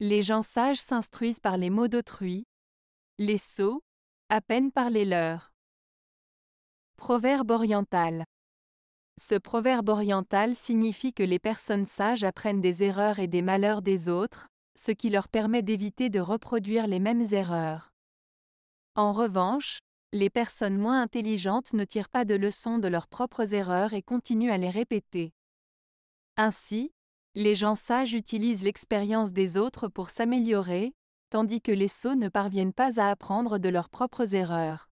Les gens sages s'instruisent par les mots d'autrui, les sots, à peine par les leurs. Proverbe oriental. Ce proverbe oriental signifie que les personnes sages apprennent des erreurs et des malheurs des autres, ce qui leur permet d'éviter de reproduire les mêmes erreurs. En revanche, les personnes moins intelligentes ne tirent pas de leçons de leurs propres erreurs et continuent à les répéter. Ainsi, les gens sages utilisent l'expérience des autres pour s'améliorer, tandis que les sots ne parviennent pas à apprendre de leurs propres erreurs.